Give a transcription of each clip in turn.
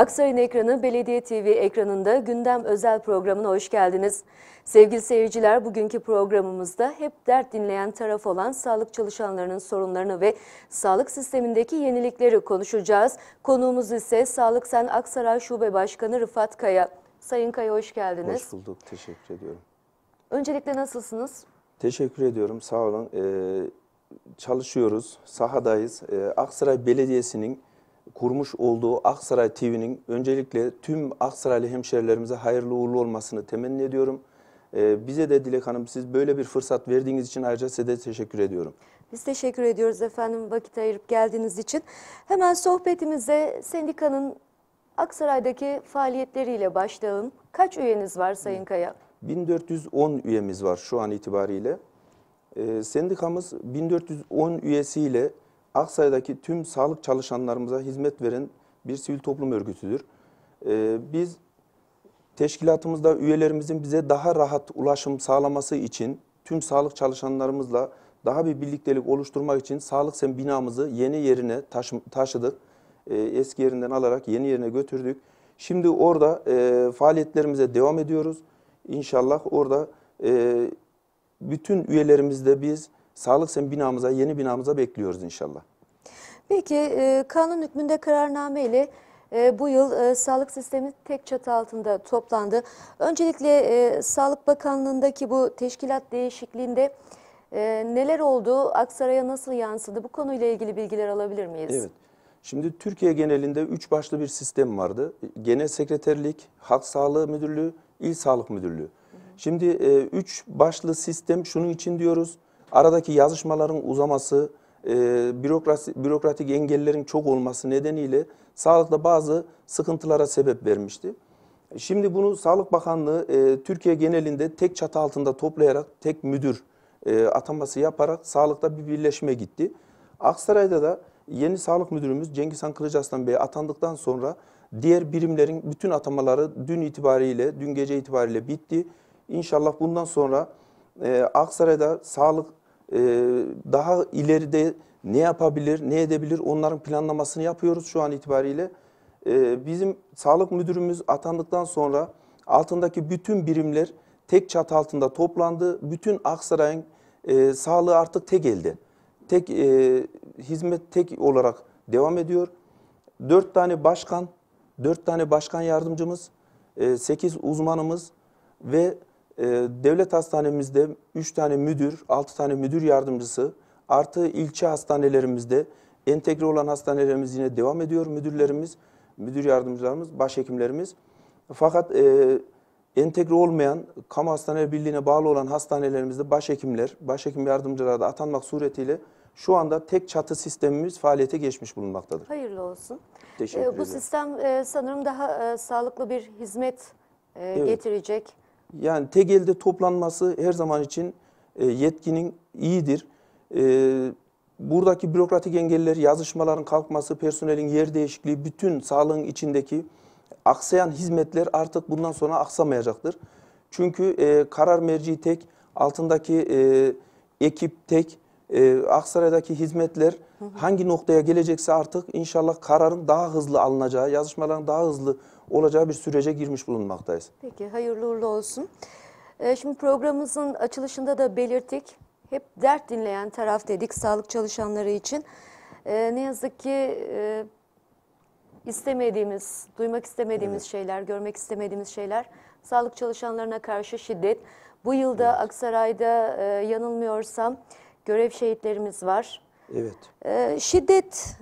Aksaray'ın ekranı Belediye TV ekranında gündem özel programına hoş geldiniz. Sevgili seyirciler bugünkü programımızda hep dert dinleyen taraf olan sağlık çalışanlarının sorunlarını ve sağlık sistemindeki yenilikleri konuşacağız. Konuğumuz ise Sağlık Sen Aksaray Şube Başkanı Rıfat Kaya. Sayın Kaya hoş geldiniz. Hoş bulduk, teşekkür ediyorum. Öncelikle nasılsınız? Teşekkür ediyorum, sağ olun. Ee, çalışıyoruz, sahadayız. Ee, Aksaray Belediyesi'nin kurmuş olduğu Aksaray TV'nin öncelikle tüm Aksaraylı hemşerilerimize hayırlı uğurlu olmasını temenni ediyorum. Ee, bize de Dilek Hanım siz böyle bir fırsat verdiğiniz için ayrıca size de teşekkür ediyorum. Biz teşekkür ediyoruz efendim vakit ayırıp geldiğiniz için. Hemen sohbetimize sendikanın Aksaray'daki faaliyetleriyle başlayalım. Kaç üyeniz var Sayın Kaya? 1410 üyemiz var şu an itibariyle. Ee, sendikamız 1410 üyesiyle Aksaray'daki tüm sağlık çalışanlarımıza hizmet veren bir sivil toplum örgütüdür. Ee, biz teşkilatımızda üyelerimizin bize daha rahat ulaşım sağlaması için tüm sağlık çalışanlarımızla daha bir birliktelik oluşturmak için Sağlık Sen binamızı yeni yerine taşı, taşıdık. Ee, eski yerinden alarak yeni yerine götürdük. Şimdi orada e, faaliyetlerimize devam ediyoruz. İnşallah orada e, bütün üyelerimizde biz Sağlık Sen binamıza, yeni binamıza bekliyoruz inşallah. Peki e, kanun hükmünde kararname ile e, bu yıl e, sağlık sistemi tek çatı altında toplandı. Öncelikle e, Sağlık Bakanlığı'ndaki bu teşkilat değişikliğinde e, neler oldu, Aksaray'a nasıl yansıdı? Bu konuyla ilgili bilgiler alabilir miyiz? Evet. Şimdi Türkiye genelinde üç başlı bir sistem vardı. Genel Sekreterlik, Halk Sağlığı Müdürlüğü, İl Sağlık Müdürlüğü. Hı hı. Şimdi e, üç başlı sistem şunun için diyoruz. Aradaki yazışmaların uzaması, e, bürokrasi, bürokratik engellerin çok olması nedeniyle sağlıkta bazı sıkıntılara sebep vermişti. Şimdi bunu Sağlık Bakanlığı e, Türkiye genelinde tek çatı altında toplayarak tek müdür e, ataması yaparak sağlıkta bir birleşme gitti. Aksaray'da da yeni sağlık müdürümüz Cengizhan Kılıcaslan Bey atandıktan sonra diğer birimlerin bütün atamaları dün itibariyle, dün gece itibariyle bitti. İnşallah bundan sonra e, Aksaray'da sağlık e, daha ileride ne yapabilir, ne edebilir onların planlamasını yapıyoruz şu an itibariyle. E, bizim sağlık müdürümüz atandıktan sonra altındaki bütün birimler tek çatı altında toplandı. Bütün Aksaray'ın e, sağlığı artık tek elde. Tek e, hizmet tek olarak devam ediyor. Dört tane başkan, dört tane başkan yardımcımız, e, sekiz uzmanımız ve ee, devlet hastanemizde 3 tane müdür, 6 tane müdür yardımcısı artı ilçe hastanelerimizde entegre olan hastanelerimiz yine devam ediyor. Müdürlerimiz, müdür yardımcılarımız, başhekimlerimiz. Fakat e, entegre olmayan, kamu hastane birliğine bağlı olan hastanelerimizde başhekimler, başhekim yardımcıları da atanmak suretiyle şu anda tek çatı sistemimiz faaliyete geçmiş bulunmaktadır. Hayırlı olsun. Teşekkür ee, ederim. Bu sistem e, sanırım daha e, sağlıklı bir hizmet e, evet. getirecek. Yani tek toplanması her zaman için e, yetkinin iyidir. E, buradaki bürokratik engeller, yazışmaların kalkması, personelin yer değişikliği, bütün sağlığın içindeki aksayan hizmetler artık bundan sonra aksamayacaktır. Çünkü e, karar merci tek, altındaki e, ekip tek, e, Aksaray'daki hizmetler hangi noktaya gelecekse artık inşallah kararın daha hızlı alınacağı, yazışmaların daha hızlı olacağı bir sürece girmiş bulunmaktayız. Peki hayırlı uğurlu olsun. Ee, şimdi programımızın açılışında da belirttik. Hep dert dinleyen taraf dedik sağlık çalışanları için. Ee, ne yazık ki e, istemediğimiz, duymak istemediğimiz evet. şeyler, görmek istemediğimiz şeyler sağlık çalışanlarına karşı şiddet. Bu yılda evet. Aksaray'da e, yanılmıyorsam görev şehitlerimiz var. Evet. Ee, şiddet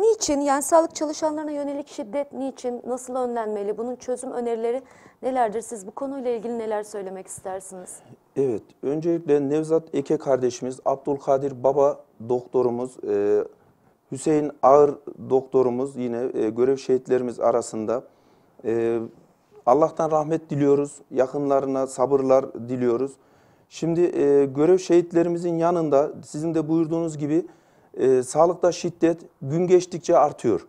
niçin yani sağlık çalışanlarına yönelik şiddet niçin nasıl önlenmeli? Bunun çözüm önerileri nelerdir? Siz bu konuyla ilgili neler söylemek istersiniz? Evet. Öncelikle Nevzat Eke kardeşimiz, Abdülkadir Baba doktorumuz, e, Hüseyin Ağır doktorumuz yine e, görev şehitlerimiz arasında. E, Allah'tan rahmet diliyoruz. Yakınlarına sabırlar diliyoruz. Şimdi e, görev şehitlerimizin yanında sizin de buyurduğunuz gibi e, sağlıkta şiddet gün geçtikçe artıyor.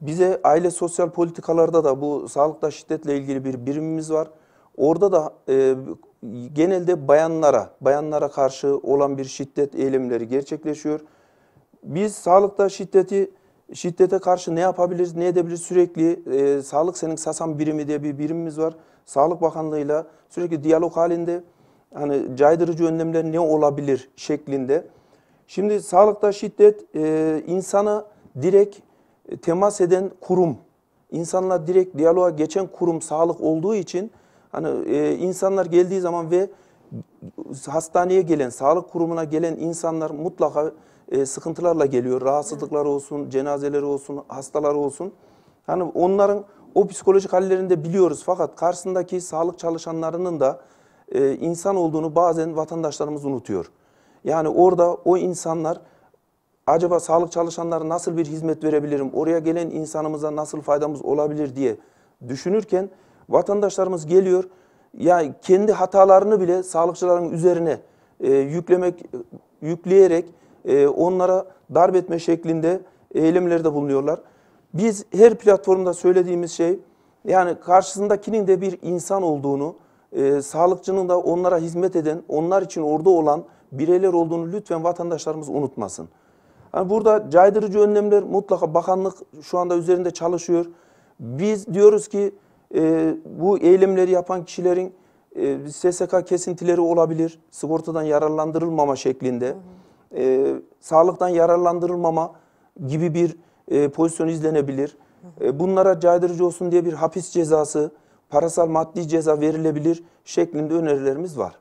Bize aile sosyal politikalarda da bu sağlıkta şiddetle ilgili bir birimimiz var. Orada da e, genelde bayanlara, bayanlara karşı olan bir şiddet eylemleri gerçekleşiyor. Biz sağlıkta şiddeti şiddete karşı ne yapabiliriz, ne edebiliriz sürekli e, Sağlık Senin Sasan birimi diye bir birimimiz var. Sağlık Bakanlığı'yla sürekli diyalog halinde hani caydırıcı önlemler ne olabilir şeklinde Şimdi sağlıkta şiddet e, insana direkt e, temas eden kurum, insanla direkt diyaloğa geçen kurum sağlık olduğu için hani e, insanlar geldiği zaman ve hastaneye gelen, sağlık kurumuna gelen insanlar mutlaka e, sıkıntılarla geliyor. rahatsızlıklar olsun, cenazeleri olsun, hastalar olsun. Hani onların o psikolojik hallerini de biliyoruz fakat karşısındaki sağlık çalışanlarının da e, insan olduğunu bazen vatandaşlarımız unutuyor. Yani orada o insanlar acaba sağlık çalışanları nasıl bir hizmet verebilirim, oraya gelen insanımıza nasıl faydamız olabilir diye düşünürken vatandaşlarımız geliyor. Yani kendi hatalarını bile sağlıkçıların üzerine e, yüklemek yükleyerek e, onlara darp etme şeklinde eylemlerde bulunuyorlar. Biz her platformda söylediğimiz şey yani karşısındakinin de bir insan olduğunu, e, sağlıkçının da onlara hizmet eden, onlar için orada olan bireyler olduğunu lütfen vatandaşlarımız unutmasın. Yani burada caydırıcı önlemler mutlaka bakanlık şu anda üzerinde çalışıyor. Biz diyoruz ki e, bu eylemleri yapan kişilerin e, SSK kesintileri olabilir. Sigortadan yararlandırılmama şeklinde. E, sağlıktan yararlandırılmama gibi bir e, pozisyon izlenebilir. E, bunlara caydırıcı olsun diye bir hapis cezası, parasal maddi ceza verilebilir şeklinde önerilerimiz var.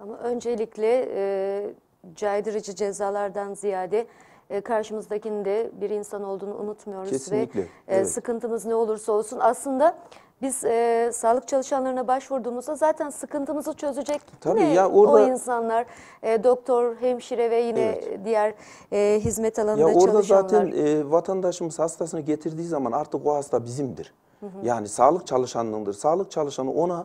Ama öncelikle e, caydırıcı cezalardan ziyade e, karşımızdakinin de bir insan olduğunu unutmuyoruz. Kesinlikle. Ve e, evet. sıkıntımız ne olursa olsun aslında biz e, sağlık çalışanlarına başvurduğumuzda zaten sıkıntımızı çözecek Tabii ya orada, o insanlar. E, doktor, hemşire ve yine evet. diğer e, hizmet alanında ya orada çalışanlar. Orada zaten e, vatandaşımız hastasını getirdiği zaman artık o hasta bizimdir. Hı hı. Yani sağlık çalışanlığındır. Sağlık çalışanı ona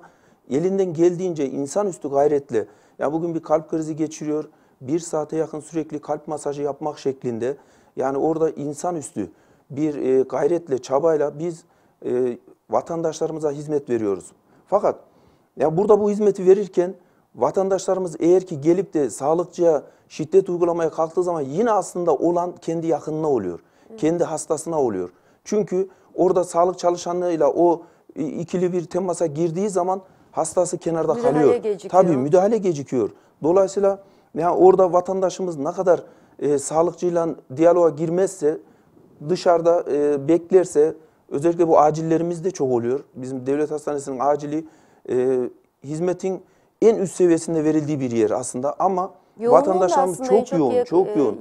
elinden geldiğince insanüstü gayretle ya bugün bir kalp krizi geçiriyor. Bir saate yakın sürekli kalp masajı yapmak şeklinde. Yani orada insanüstü bir e, gayretle, çabayla biz e, vatandaşlarımıza hizmet veriyoruz. Fakat ya burada bu hizmeti verirken vatandaşlarımız eğer ki gelip de sağlıkçıya şiddet uygulamaya kalktığı zaman yine aslında olan kendi yakınına oluyor. Hı. Kendi hastasına oluyor. Çünkü orada sağlık çalışanlığıyla o e, ikili bir temasa girdiği zaman Hastası kenarda müdahale kalıyor. Gecikiyor. Tabii müdahale gecikiyor. Dolayısıyla ya orada vatandaşımız ne kadar e, sağlıkçıyla diyaloğa girmezse, dışarıda e, beklerse, özellikle bu acillerimiz de çok oluyor. Bizim devlet hastanesinin acili e, hizmetin en üst seviyesinde verildiği bir yer aslında ama Yoğunluğu vatandaşlarımız çok, çok yoğun, çok e, yoğun.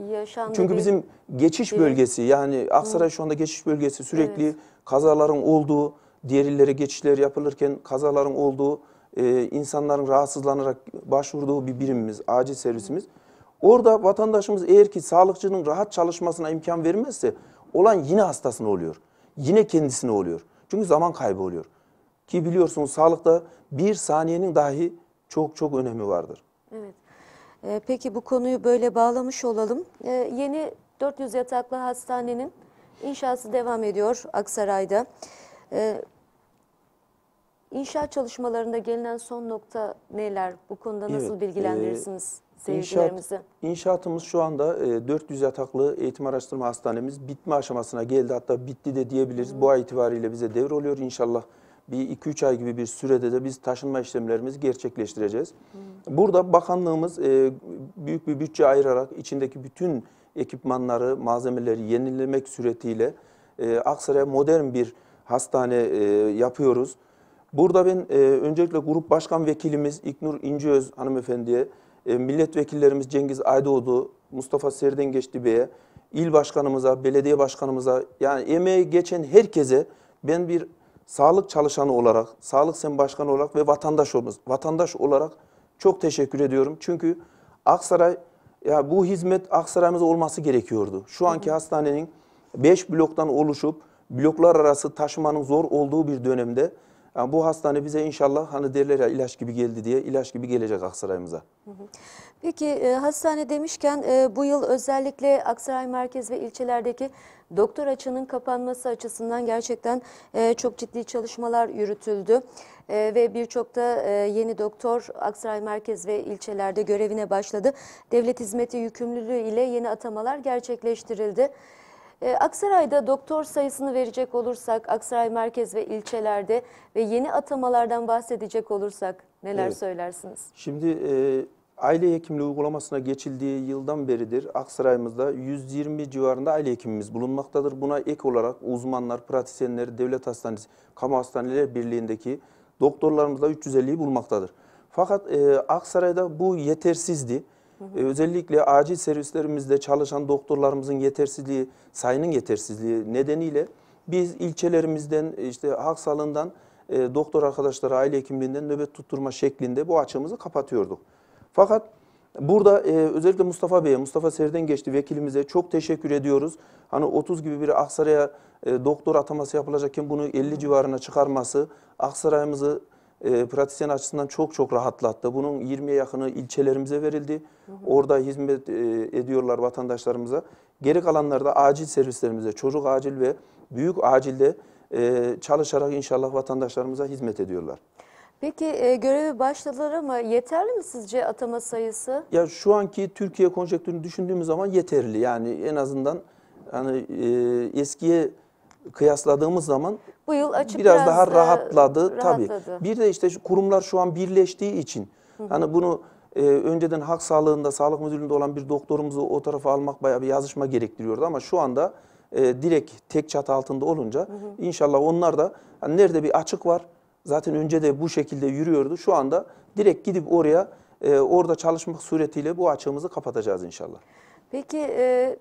Çünkü bizim geçiş biri. bölgesi yani Aksaray şu anda geçiş bölgesi sürekli evet. kazaların olduğu, diğer illere geçişler yapılırken kazaların olduğu, e, insanların rahatsızlanarak başvurduğu bir birimimiz, acil servisimiz. Orada vatandaşımız eğer ki sağlıkçının rahat çalışmasına imkan vermezse olan yine hastasına oluyor. Yine kendisine oluyor. Çünkü zaman kaybı oluyor. Ki biliyorsunuz sağlıkta bir saniyenin dahi çok çok önemi vardır. Evet. Ee, peki bu konuyu böyle bağlamış olalım. Ee, yeni 400 yataklı hastanenin inşası devam ediyor Aksaray'da. Ee, İnşaat çalışmalarında gelinen son nokta neler? Bu konuda nasıl Evet, bilgilendirirsiniz e, seyircilerimizi? İnşaat, inşaatımız şu anda e, 400 yataklı eğitim araştırma hastanemiz bitme aşamasına geldi. Hatta bitti de diyebiliriz. Bu ay itibariyle bize devroluyor inşallah. Bir 2-3 ay gibi bir sürede de biz taşınma işlemlerimizi gerçekleştireceğiz. Hmm. Burada bakanlığımız e, büyük bir bütçe ayırarak içindeki bütün ekipmanları, malzemeleri yenilemek suretiyle e, Aksaray'a modern bir hastane e, yapıyoruz. Burada ben e, öncelikle Grup Başkan Vekilimiz İknur İnciöz hanımefendiye, e, milletvekillerimiz Cengiz Aydoğdu, Mustafa Serdengeçli Bey'e, il başkanımıza, belediye başkanımıza, yani emeği geçen herkese ben bir sağlık çalışanı olarak, sağlık sen başkanı olarak ve vatandaş olmaz. Vatandaş olarak çok teşekkür ediyorum. Çünkü Aksaray, ya bu hizmet Aksaray'ımızda olması gerekiyordu. Şu anki hı hı. hastanenin 5 bloktan oluşup bloklar arası taşımanın zor olduğu bir dönemde yani bu hastane bize inşallah hani derler ya ilaç gibi geldi diye ilaç gibi gelecek Aksaray'ımıza. Peki e, hastane demişken e, bu yıl özellikle Aksaray merkez ve ilçelerdeki doktor açının kapanması açısından gerçekten e, çok ciddi çalışmalar yürütüldü. ve birçok da yeni doktor Aksaray merkez ve ilçelerde görevine başladı. Devlet hizmeti yükümlülüğü ile yeni atamalar gerçekleştirildi. E, Aksaray'da doktor sayısını verecek olursak, Aksaray merkez ve ilçelerde ve yeni atamalardan bahsedecek olursak neler evet. söylersiniz? Şimdi e, aile hekimliği uygulamasına geçildiği yıldan beridir Aksaray'ımızda 120 civarında aile hekimimiz bulunmaktadır. Buna ek olarak uzmanlar, pratisyenler, devlet hastanesi, kamu hastaneleri birliğindeki doktorlarımızla 350'yi bulmaktadır. Fakat e, Aksaray'da bu yetersizdi. Hı e, hı. Özellikle acil servislerimizde çalışan doktorlarımızın yetersizliği, sayının yetersizliği nedeniyle biz ilçelerimizden, e, işte halk sağlığından, e, doktor arkadaşları aile hekimliğinden nöbet tutturma şeklinde bu açığımızı kapatıyorduk. Fakat burada e, özellikle Mustafa Bey'e, Mustafa Serden geçti vekilimize çok teşekkür ediyoruz. Hani 30 gibi bir Aksaray'a e, doktor ataması yapılacakken bunu 50 civarına çıkarması, Aksaray'ımızı e, pratisyen açısından çok çok rahatlattı. Bunun 20'ye yakını ilçelerimize verildi. Hı hı. Orada hizmet e, ediyorlar vatandaşlarımıza. Geri kalanlarda acil servislerimize, çocuk acil ve büyük acilde e, çalışarak inşallah vatandaşlarımıza hizmet ediyorlar. Peki e, görevi başladılar ama yeterli mi sizce atama sayısı? Ya şu anki Türkiye konjektürünü düşündüğümüz zaman yeterli. Yani en azından hani e, eskiye kıyasladığımız zaman bu yıl açık biraz, biraz daha rahatladı, e, rahatladı tabii. Bir de işte kurumlar şu an birleştiği için hı hı. hani bunu e, önceden halk sağlığında, sağlık müdürlüğünde olan bir doktorumuzu o tarafa almak bayağı bir yazışma gerektiriyordu ama şu anda e, direkt tek çatı altında olunca hı hı. inşallah onlar da hani nerede bir açık var zaten önce de bu şekilde yürüyordu. Şu anda direkt gidip oraya e, orada çalışmak suretiyle bu açığımızı kapatacağız inşallah. Peki e,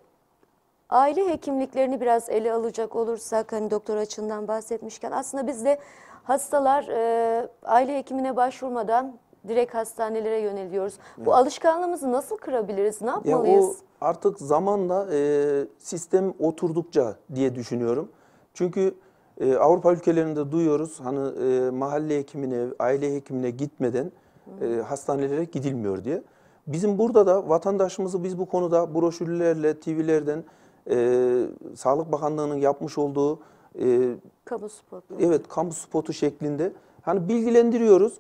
aile hekimliklerini biraz ele alacak olursak hani doktor açından bahsetmişken aslında bizde hastalar e, aile hekimine başvurmadan direkt hastanelere yöneliyoruz. Evet. Bu alışkanlığımızı nasıl kırabiliriz? Ne yapmalıyız? Ya o artık zamanla e, sistem oturdukça diye düşünüyorum. Çünkü e, Avrupa ülkelerinde duyuyoruz hani e, mahalle hekimine, aile hekimine gitmeden e, hastanelere gidilmiyor diye. Bizim burada da vatandaşımızı biz bu konuda broşürlerle, TV'lerden e, Sağlık Bakanlığı'nın yapmış olduğu e, kamu spotu. Evet, kamu spotu şeklinde. Hani bilgilendiriyoruz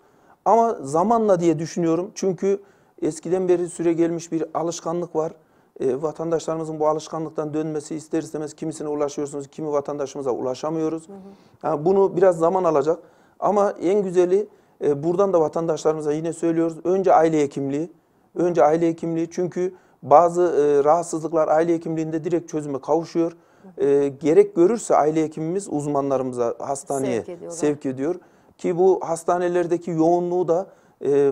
ama zamanla diye düşünüyorum. Çünkü eskiden beri süre gelmiş bir alışkanlık var. E, vatandaşlarımızın bu alışkanlıktan dönmesi ister istemez kimisine ulaşıyorsunuz, kimi vatandaşımıza ulaşamıyoruz. Hı hı. Yani bunu biraz zaman alacak. Ama en güzeli e, buradan da vatandaşlarımıza yine söylüyoruz. Önce aile hekimliği. Önce aile hekimliği çünkü bazı e, rahatsızlıklar aile hekimliğinde direkt çözüme kavuşuyor. E, gerek görürse aile hekimimiz uzmanlarımıza hastaneye sevk, sevk ediyor. Ki bu hastanelerdeki yoğunluğu da e,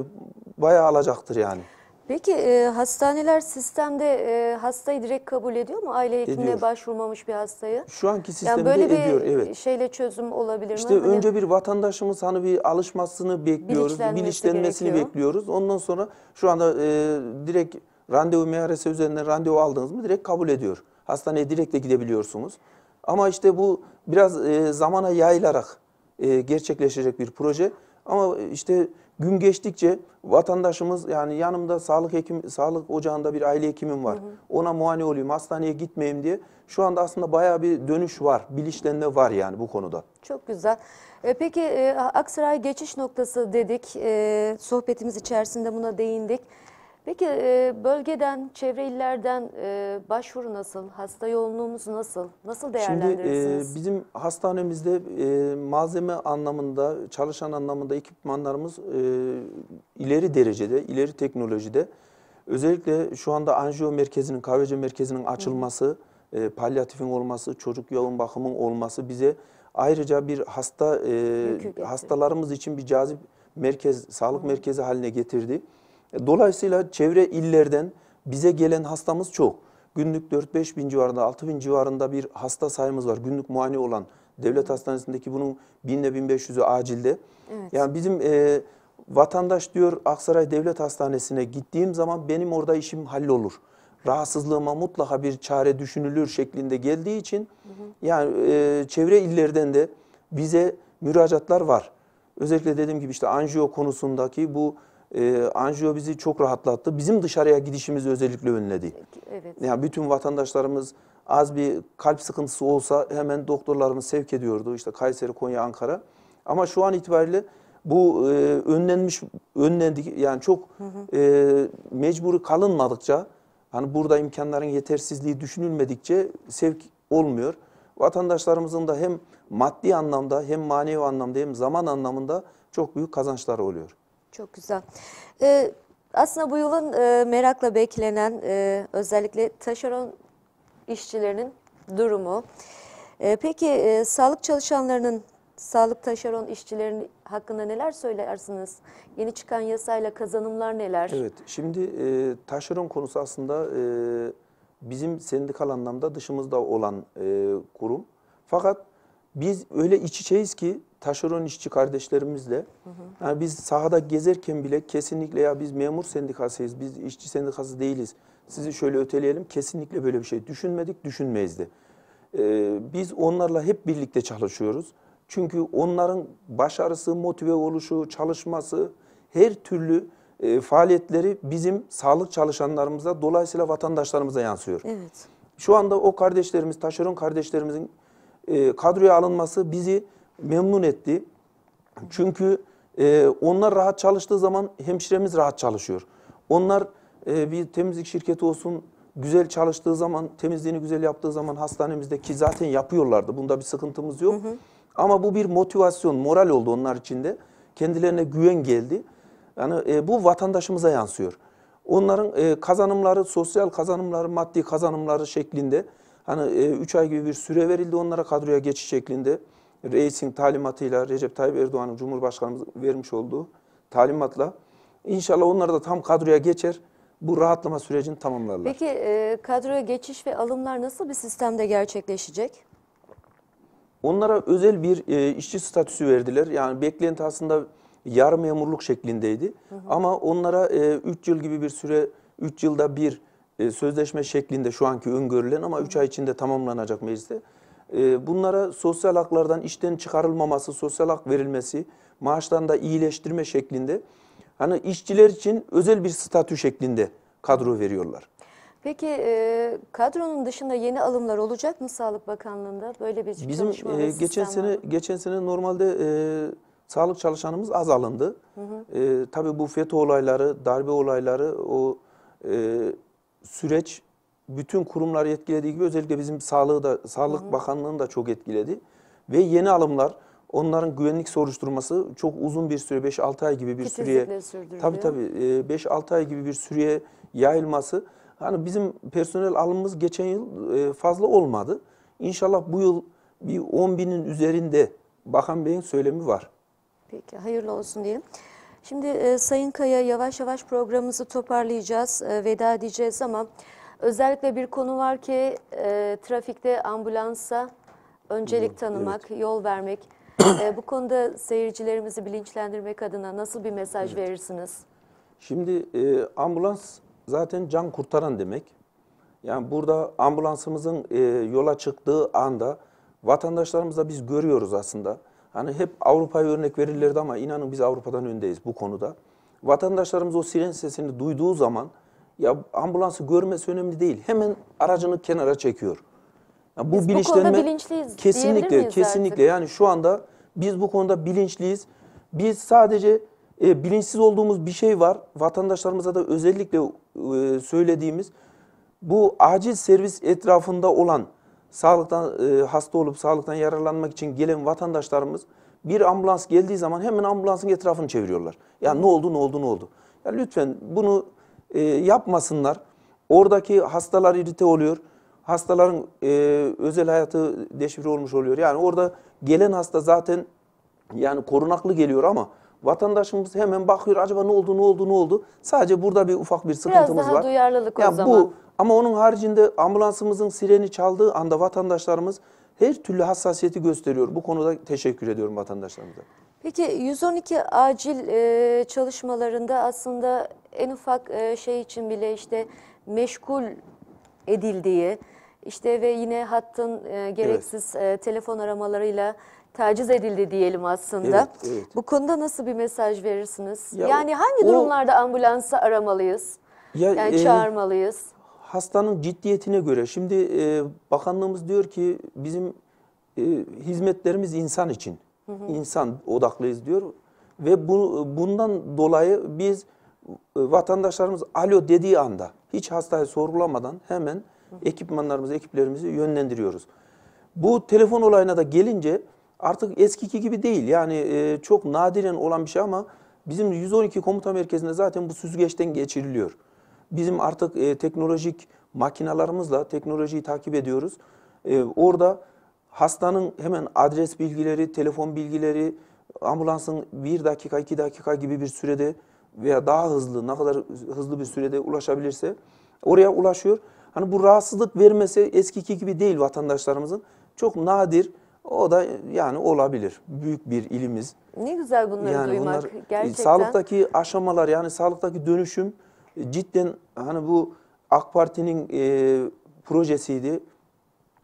bayağı alacaktır yani. Peki e, hastaneler sistemde e, hastayı direkt kabul ediyor mu? Aile hekimine başvurmamış bir hastayı. Şu anki sistemde yani böyle ediyor. Böyle bir evet. şeyle çözüm olabilir işte mi? İşte hani önce hani... bir vatandaşımız hani bir alışmasını bekliyoruz. bilinçlenmesini bekliyoruz. Ondan sonra şu anda e, direkt Randevu MRS üzerinden randevu aldınız mı direkt kabul ediyor. Hastaneye direkt de gidebiliyorsunuz. Ama işte bu biraz e, zamana yayılarak e, gerçekleşecek bir proje. Ama işte gün geçtikçe vatandaşımız yani yanımda sağlık hekim sağlık ocağında bir aile hekimim var. Hı hı. Ona muayene olayım, hastaneye gitmeyeyim diye şu anda aslında bayağı bir dönüş var, bilinçlenme var yani bu konuda. Çok güzel. E, peki e, Aksaray geçiş noktası dedik. E, sohbetimiz içerisinde buna değindik. Peki e, bölgeden, çevre illerden e, başvuru nasıl? Hasta yoğunluğumuz nasıl? Nasıl e, değerlendirirsiniz? Şimdi bizim hastanemizde malzeme anlamında, çalışan anlamında ekipmanlarımız ileri derecede, ileri teknolojide. Özellikle şu anda anjiyo merkezinin, KVC merkezinin açılması, Hı. palyatifin olması, çocuk yoğun bakımın olması bize ayrıca bir hasta hastalarımız için bir cazip merkez, sağlık Hı. merkezi haline getirdi. Dolayısıyla çevre illerden bize gelen hastamız çok. Günlük 4-5 bin civarında, 6 bin civarında bir hasta sayımız var. Günlük muayene olan devlet hastanesindeki bunun 1000 ile 1500'ü acilde. Evet. Yani bizim e, vatandaş diyor Aksaray Devlet Hastanesi'ne gittiğim zaman benim orada işim hallolur. Rahatsızlığıma mutlaka bir çare düşünülür şeklinde geldiği için hı hı. yani e, çevre illerden de bize müracatlar var. Özellikle dediğim gibi işte anjiyo konusundaki bu e, ee, anjiyo bizi çok rahatlattı. Bizim dışarıya gidişimizi özellikle önledi. Evet. Yani bütün vatandaşlarımız az bir kalp sıkıntısı olsa hemen doktorlarımız sevk ediyordu. İşte Kayseri, Konya, Ankara. Ama şu an itibariyle bu e, önlenmiş, önlendik. Yani çok E, mecburi kalınmadıkça, hani burada imkanların yetersizliği düşünülmedikçe sevk olmuyor. Vatandaşlarımızın da hem maddi anlamda hem manevi anlamda hem zaman anlamında çok büyük kazançları oluyor. Çok güzel. Ee, aslında bu yılın e, merakla beklenen e, özellikle taşeron işçilerinin durumu. E, peki e, sağlık çalışanlarının, sağlık taşeron işçilerinin hakkında neler söylersiniz? Yeni çıkan yasayla kazanımlar neler? Evet, şimdi e, taşeron konusu aslında e, bizim sendikal anlamda dışımızda olan e, kurum. Fakat biz öyle iç içeyiz ki taşeron işçi kardeşlerimizle hı hı. yani biz sahada gezerken bile kesinlikle ya biz memur sendikasıyız, biz işçi sendikası değiliz. Sizi şöyle öteleyelim. Kesinlikle böyle bir şey düşünmedik, düşünmeyiz Ee, biz onlarla hep birlikte çalışıyoruz. Çünkü onların başarısı, motive oluşu, çalışması, her türlü e, faaliyetleri bizim sağlık çalışanlarımıza, dolayısıyla vatandaşlarımıza yansıyor. Evet. Şu anda o kardeşlerimiz, taşeron kardeşlerimizin e, kadroya alınması bizi memnun etti. Çünkü e, onlar rahat çalıştığı zaman hemşiremiz rahat çalışıyor. Onlar e, bir temizlik şirketi olsun, güzel çalıştığı zaman, temizliğini güzel yaptığı zaman hastanemizde ki zaten yapıyorlardı. Bunda bir sıkıntımız yok. Hı hı. Ama bu bir motivasyon, moral oldu onlar için de. Kendilerine güven geldi. Yani e, bu vatandaşımıza yansıyor. Onların e, kazanımları, sosyal kazanımları, maddi kazanımları şeklinde hani 3 e, ay gibi bir süre verildi onlara kadroya geçiş şeklinde reisin talimatıyla Recep Tayyip Erdoğan'ın Cumhurbaşkanımız vermiş olduğu talimatla inşallah onlar da tam kadroya geçer. Bu rahatlama sürecini tamamlarlar. Peki e, kadroya geçiş ve alımlar nasıl bir sistemde gerçekleşecek? Onlara özel bir e, işçi statüsü verdiler. Yani beklenti aslında yarı memurluk şeklindeydi. Hı hı. Ama onlara 3 e, yıl gibi bir süre, 3 yılda bir e, sözleşme şeklinde şu anki öngörülen ama 3 ay içinde tamamlanacak mecliste. Ee, bunlara sosyal haklardan işten çıkarılmaması, sosyal hak verilmesi, maaştan da iyileştirme şeklinde hani işçiler için özel bir statü şeklinde kadro veriyorlar. Peki e, kadronun dışında yeni alımlar olacak mı Sağlık Bakanlığı'nda böyle bir çalışma Bizim e, geçen sene var. geçen sene normalde e, sağlık çalışanımız az alındı. Hı hı. E, tabii bu FETÖ olayları, darbe olayları o e, süreç bütün kurumları etkilediği gibi özellikle bizim sağlığı da Sağlık hı Bakanlığı'nı da çok etkiledi. Ve yeni alımlar onların güvenlik soruşturması çok uzun bir süre 5-6 ay gibi bir Kesinlikle süreye Tabi tabi 5-6 ay gibi bir süreye yayılması hani bizim personel alımımız geçen yıl e, fazla olmadı. İnşallah bu yıl bir 10 binin üzerinde Bakan Bey'in söylemi var. Peki hayırlı olsun diyelim. Şimdi e, Sayın Kaya yavaş yavaş programımızı toparlayacağız, e, veda edeceğiz ama Özellikle bir konu var ki e, trafikte ambulansa öncelik tanımak, evet. yol vermek. e, bu konuda seyircilerimizi bilinçlendirmek adına nasıl bir mesaj evet. verirsiniz? Şimdi e, ambulans zaten can kurtaran demek. Yani burada ambulansımızın e, yola çıktığı anda vatandaşlarımızda biz görüyoruz aslında. Hani hep Avrupa'ya örnek verilirdi ama inanın biz Avrupa'dan öndeyiz bu konuda. Vatandaşlarımız o siren sesini duyduğu zaman ya ambulansı görmesi önemli değil. Hemen aracını kenara çekiyor. Ya bu biz bilinçlenme bu konuda bilinçliyiz kesinlikle kesinlikle artık? yani şu anda biz bu konuda bilinçliyiz. Biz sadece e, bilinçsiz olduğumuz bir şey var. Vatandaşlarımıza da özellikle e, söylediğimiz bu acil servis etrafında olan sağlıktan e, hasta olup sağlıktan yararlanmak için gelen vatandaşlarımız bir ambulans geldiği zaman hemen ambulansın etrafını çeviriyorlar. Ya ne oldu ne oldu ne oldu? Ya lütfen bunu e, yapmasınlar. Oradaki hastalar irite oluyor. Hastaların e, özel hayatı deşifre olmuş oluyor. Yani orada gelen hasta zaten yani korunaklı geliyor ama vatandaşımız hemen bakıyor acaba ne oldu ne oldu ne oldu. Sadece burada bir ufak bir sıkıntımız var. Biraz daha var. duyarlılık yani o zaman. Bu, ama onun haricinde ambulansımızın sireni çaldığı anda vatandaşlarımız her türlü hassasiyeti gösteriyor. Bu konuda teşekkür ediyorum vatandaşlarımıza. Peki 112 acil e, çalışmalarında aslında en ufak e, şey için bile işte meşgul edildiği işte ve yine hattın e, gereksiz evet. E, telefon aramalarıyla taciz edildi diyelim aslında. Evet, evet. Bu konuda nasıl bir mesaj verirsiniz? Ya, yani hangi o, durumlarda ambulansı aramalıyız? Ya, yani e, çağırmalıyız? Hastanın ciddiyetine göre. Şimdi e, bakanlığımız diyor ki bizim e, hizmetlerimiz insan için. Hı hı. İnsan odaklıyız diyor ve bu, bundan dolayı biz e, vatandaşlarımız alo dediği anda hiç hastayı sorgulamadan hemen ekipmanlarımızı, ekiplerimizi yönlendiriyoruz. Bu telefon olayına da gelince artık eskiki gibi değil. Yani e, çok nadiren olan bir şey ama bizim 112 komuta merkezinde zaten bu süzgeçten geçiriliyor. Bizim artık e, teknolojik makinalarımızla teknolojiyi takip ediyoruz. E, orada hastanın hemen adres bilgileri, telefon bilgileri, ambulansın bir dakika, iki dakika gibi bir sürede veya daha hızlı, ne kadar hızlı bir sürede ulaşabilirse oraya ulaşıyor. Hani bu rahatsızlık vermesi eskiki gibi değil vatandaşlarımızın. Çok nadir o da yani olabilir. Büyük bir ilimiz. Ne güzel bunları yani duymak bunlar, e, gerçekten. Sağlıktaki aşamalar yani sağlıktaki dönüşüm e, cidden hani bu AK Parti'nin e, projesiydi.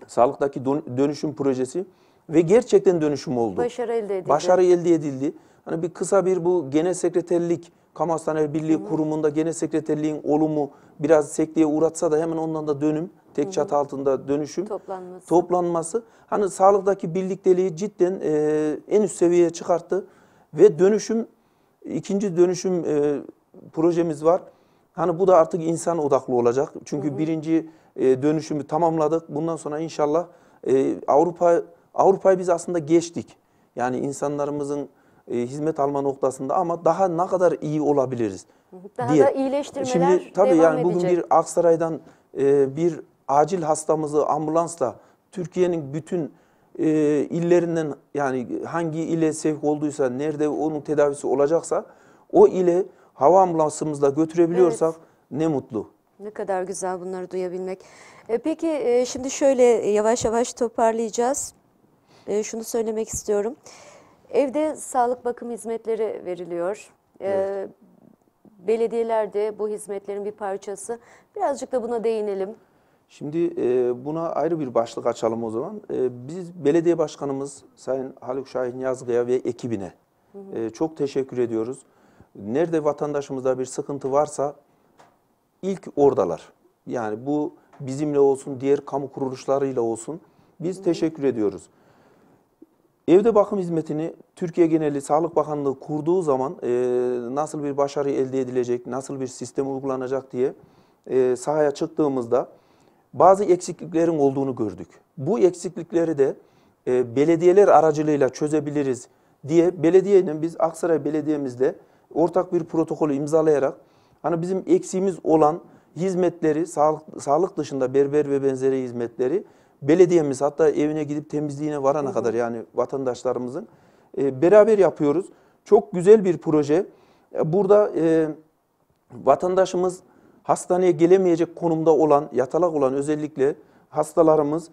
Sağlıktaki dönüşüm projesi ve gerçekten dönüşüm oldu. Başarı elde edildi. Başarı elde edildi. Hani bir kısa bir bu genel sekreterlik Kamu Hastaneleri Birliği Hı-hı. Kurumu'nda genel sekreterliğin olumu biraz sekteye uğratsa da hemen ondan da dönüm. Tek Hı-hı. çatı altında dönüşüm. Toplanması. Toplanması. Hani sağlıktaki birlikteliği cidden e, en üst seviyeye çıkarttı. Ve dönüşüm, ikinci dönüşüm e, projemiz var. Hani bu da artık insan odaklı olacak. Çünkü Hı-hı. birinci e, dönüşümü tamamladık. Bundan sonra inşallah e, Avrupa Avrupa'yı biz aslında geçtik. Yani insanlarımızın e, hizmet alma noktasında ama daha ne kadar iyi olabiliriz daha diye. Daha da iyileştirmeler Şimdi, tabii devam yani bugün bir Aksaray'dan e, bir acil hastamızı ambulansla Türkiye'nin bütün e, illerinden yani hangi ile sevk olduysa, nerede onun tedavisi olacaksa o ile hava ambulansımızla götürebiliyorsak evet. ne mutlu. Ne kadar güzel bunları duyabilmek. E, peki e, şimdi şöyle yavaş yavaş toparlayacağız. E, şunu söylemek istiyorum. Evde sağlık bakım hizmetleri veriliyor. Ee, evet. E, belediyeler de bu hizmetlerin bir parçası. Birazcık da buna değinelim. Şimdi e, buna ayrı bir başlık açalım o zaman. E, biz belediye başkanımız Sayın Haluk Şahin Yazgıya ve ekibine hı hı. E, çok teşekkür ediyoruz. Nerede vatandaşımızda bir sıkıntı varsa ilk oradalar. Yani bu bizimle olsun, diğer kamu kuruluşlarıyla olsun. Biz hı hı. teşekkür ediyoruz. Evde bakım hizmetini Türkiye geneli Sağlık Bakanlığı kurduğu zaman e, nasıl bir başarı elde edilecek, nasıl bir sistem uygulanacak diye e, sahaya çıktığımızda bazı eksikliklerin olduğunu gördük. Bu eksiklikleri de e, belediyeler aracılığıyla çözebiliriz diye belediyenin biz Aksaray Belediye'mizle ortak bir protokolü imzalayarak hani bizim eksiğimiz olan hizmetleri, sağlık, sağlık dışında berber ve benzeri hizmetleri belediyemiz hatta evine gidip temizliğine varana kadar yani vatandaşlarımızın e, beraber yapıyoruz. Çok güzel bir proje. E, burada e, vatandaşımız hastaneye gelemeyecek konumda olan, yatalak olan özellikle hastalarımız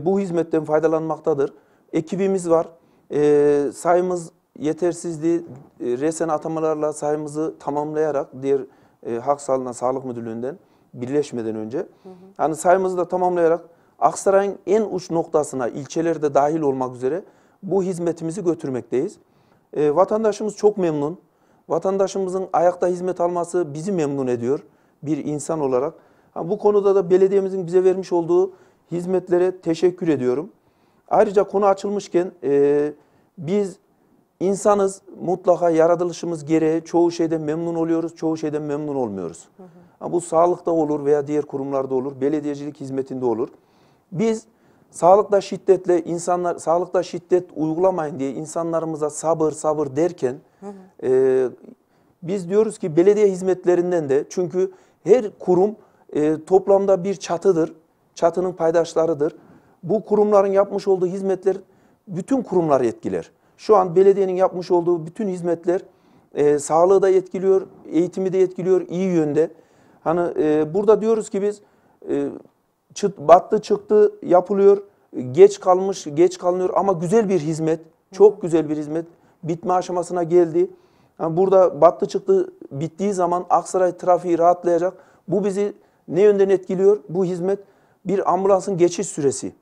bu hizmetten faydalanmaktadır. Ekibimiz var. sayımız yetersizliği resen atamalarla sayımızı tamamlayarak diğer e, Halk Sağlığına Sağlık Müdürlüğü'nden birleşmeden önce. Hı hı. Yani sayımızı da tamamlayarak Aksaray'ın en uç noktasına ilçelerde dahil olmak üzere bu hizmetimizi götürmekteyiz. E, vatandaşımız çok memnun. Vatandaşımızın ayakta hizmet alması bizi memnun ediyor bir insan olarak. Ha, bu konuda da belediyemizin bize vermiş olduğu hizmetlere teşekkür ediyorum. Ayrıca konu açılmışken e, biz insanız mutlaka yaratılışımız gereği çoğu şeyden memnun oluyoruz, çoğu şeyden memnun olmuyoruz. Hı hı. Ha, bu sağlıkta olur veya diğer kurumlarda olur, belediyecilik hizmetinde olur. Biz sağlıkta şiddetle insanlar sağlıkta şiddet uygulamayın diye insanlarımıza sabır sabır derken hı hı. E, biz diyoruz ki belediye hizmetlerinden de çünkü her kurum e, toplamda bir çatıdır. Çatının paydaşlarıdır. Bu kurumların yapmış olduğu hizmetler bütün kurumları etkiler. Şu an belediyenin yapmış olduğu bütün hizmetler e, sağlığı da etkiliyor, eğitimi de etkiliyor iyi yönde. Hani e, burada diyoruz ki biz e, çıt, battı çıktı yapılıyor. Geç kalmış, geç kalınıyor ama güzel bir hizmet. Çok güzel bir hizmet. Bitme aşamasına geldi. Yani burada battı çıktı bittiği zaman Aksaray trafiği rahatlayacak. Bu bizi ne yönden etkiliyor? Bu hizmet bir ambulansın geçiş süresi.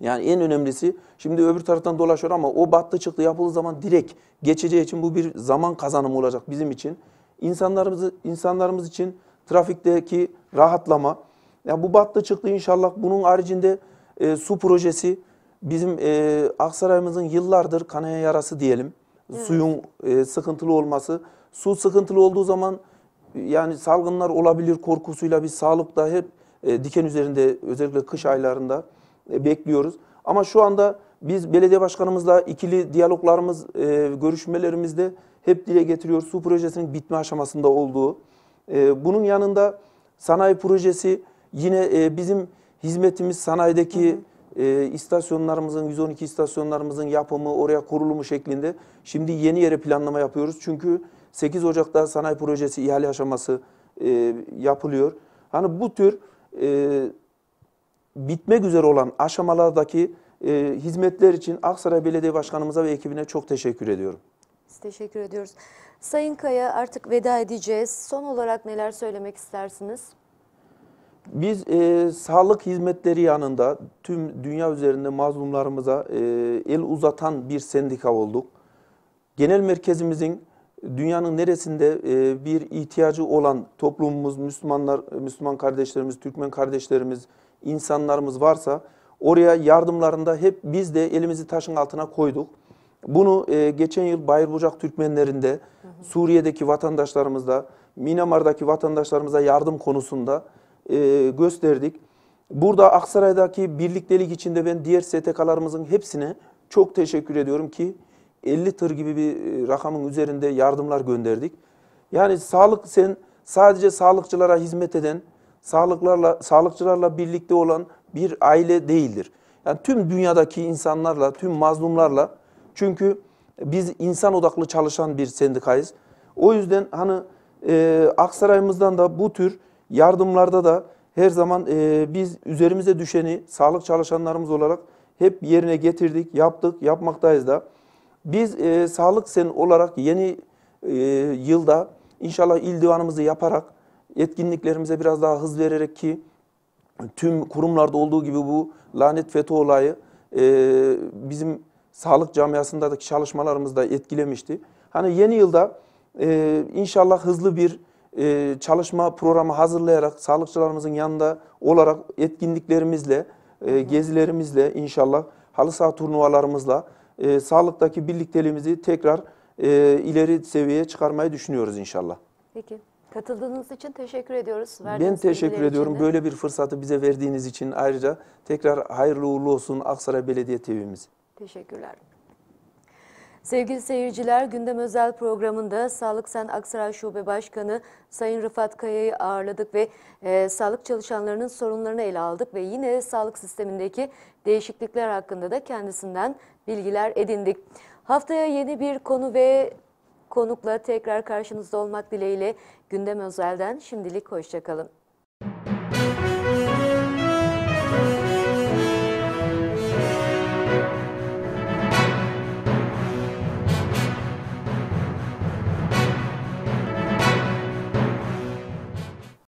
Yani en önemlisi şimdi öbür taraftan dolaşıyor ama o battı çıktı yapıldığı zaman direkt geçeceği için bu bir zaman kazanımı olacak bizim için. İnsanlarımız, insanlarımız için trafikteki rahatlama, yani bu battı çıktı inşallah. Bunun haricinde e, su projesi bizim e, Aksaray'ımızın yıllardır kanaya yarası diyelim. Evet. Suyun e, sıkıntılı olması. Su sıkıntılı olduğu zaman yani salgınlar olabilir korkusuyla biz sağlıkta hep e, diken üzerinde özellikle kış aylarında e, bekliyoruz. Ama şu anda biz belediye başkanımızla ikili diyaloglarımız, e, görüşmelerimizde hep dile getiriyor. Su projesinin bitme aşamasında olduğu. E, bunun yanında sanayi projesi, Yine e, bizim hizmetimiz sanayideki E, istasyonlarımızın, 112 istasyonlarımızın yapımı, oraya kurulumu şeklinde. Şimdi yeni yere planlama yapıyoruz. Çünkü 8 Ocak'ta sanayi projesi ihale aşaması e, yapılıyor. Hani bu tür e, bitmek üzere olan aşamalardaki e, hizmetler için Aksaray Belediye Başkanımıza ve ekibine çok teşekkür ediyorum. teşekkür ediyoruz. Sayın Kaya artık veda edeceğiz. Son olarak neler söylemek istersiniz? Biz e, sağlık hizmetleri yanında tüm dünya üzerinde mazlumlarımıza e, el uzatan bir sendika olduk. Genel merkezimizin dünyanın neresinde e, bir ihtiyacı olan toplumumuz, Müslümanlar, Müslüman kardeşlerimiz, Türkmen kardeşlerimiz, insanlarımız varsa oraya yardımlarında hep biz de elimizi taşın altına koyduk. Bunu e, geçen yıl Bayırbucak Türkmenlerinde, hı hı. Suriye'deki vatandaşlarımızda, Minamar'daki vatandaşlarımıza yardım konusunda e, gösterdik. Burada Aksaray'daki birliktelik içinde ben diğer STK'larımızın hepsine çok teşekkür ediyorum ki 50 tır gibi bir e, rakamın üzerinde yardımlar gönderdik. Yani sağlık sen sadece sağlıkçılara hizmet eden, sağlıklarla sağlıkçılarla birlikte olan bir aile değildir. Yani tüm dünyadaki insanlarla, tüm mazlumlarla çünkü biz insan odaklı çalışan bir sendikayız. O yüzden hani e, Aksaray'ımızdan da bu tür Yardımlarda da her zaman e, biz üzerimize düşeni sağlık çalışanlarımız olarak hep yerine getirdik, yaptık, yapmaktayız da. Biz e, sağlık sen olarak yeni e, yılda inşallah il divanımızı yaparak etkinliklerimize biraz daha hız vererek ki tüm kurumlarda olduğu gibi bu lanet FETÖ olayı e, bizim sağlık camiasındaki çalışmalarımızda etkilemişti. Hani yeni yılda e, inşallah hızlı bir e, çalışma programı hazırlayarak sağlıkçılarımızın yanında olarak etkinliklerimizle, e, gezilerimizle inşallah halı saha turnuvalarımızla e, sağlıktaki birlikteliğimizi tekrar e, ileri seviyeye çıkarmayı düşünüyoruz inşallah. Peki. Katıldığınız için teşekkür ediyoruz. ben teşekkür ediyorum. Böyle bir fırsatı bize verdiğiniz için ayrıca tekrar hayırlı uğurlu olsun Aksaray Belediye TV'miz. Teşekkürler. Sevgili seyirciler, gündem özel programında Sağlık Sen Aksaray Şube Başkanı Sayın Rıfat Kaya'yı ağırladık ve e, sağlık çalışanlarının sorunlarını ele aldık ve yine sağlık sistemindeki değişiklikler hakkında da kendisinden bilgiler edindik. Haftaya yeni bir konu ve konukla tekrar karşınızda olmak dileğiyle gündem özelden şimdilik hoşçakalın.